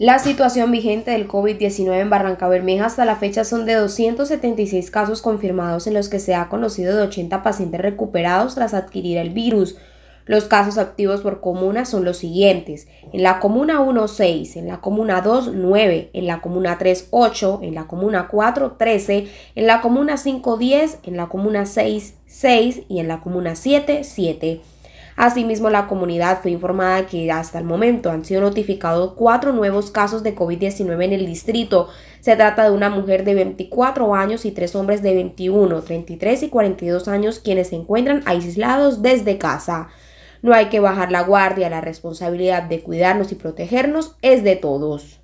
La situación vigente del COVID-19 en Barranca Bermeja hasta la fecha son de 276 casos confirmados en los que se ha conocido de 80 pacientes recuperados tras adquirir el virus. Los casos activos por comuna son los siguientes. En la comuna 1, 6, en la comuna 2, 9, en la comuna 3, 8, en la comuna 4, 13, en la comuna 5, 10, en la comuna 6, 6 y en la comuna 7, 7. Asimismo, la comunidad fue informada que hasta el momento han sido notificados cuatro nuevos casos de COVID-19 en el distrito. Se trata de una mujer de 24 años y tres hombres de 21, 33 y 42 años quienes se encuentran aislados desde casa. No hay que bajar la guardia, la responsabilidad de cuidarnos y protegernos es de todos.